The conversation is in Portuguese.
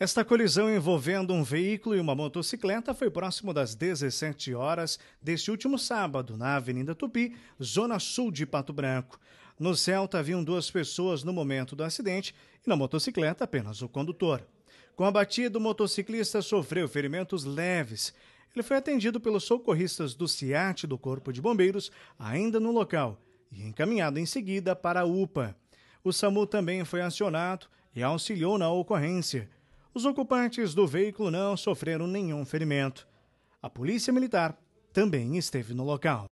Esta colisão envolvendo um veículo e uma motocicleta foi próximo das 17 horas deste último sábado, na Avenida Tupi, zona sul de Pato Branco. No Celta haviam duas pessoas no momento do acidente e na motocicleta apenas o condutor. Com a batida, o motociclista sofreu ferimentos leves. Ele foi atendido pelos socorristas do CIAT do Corpo de Bombeiros, ainda no local, e encaminhado em seguida para a UPA. O SAMU também foi acionado e auxiliou na ocorrência. Os ocupantes do veículo não sofreram nenhum ferimento. A Polícia Militar também esteve no local.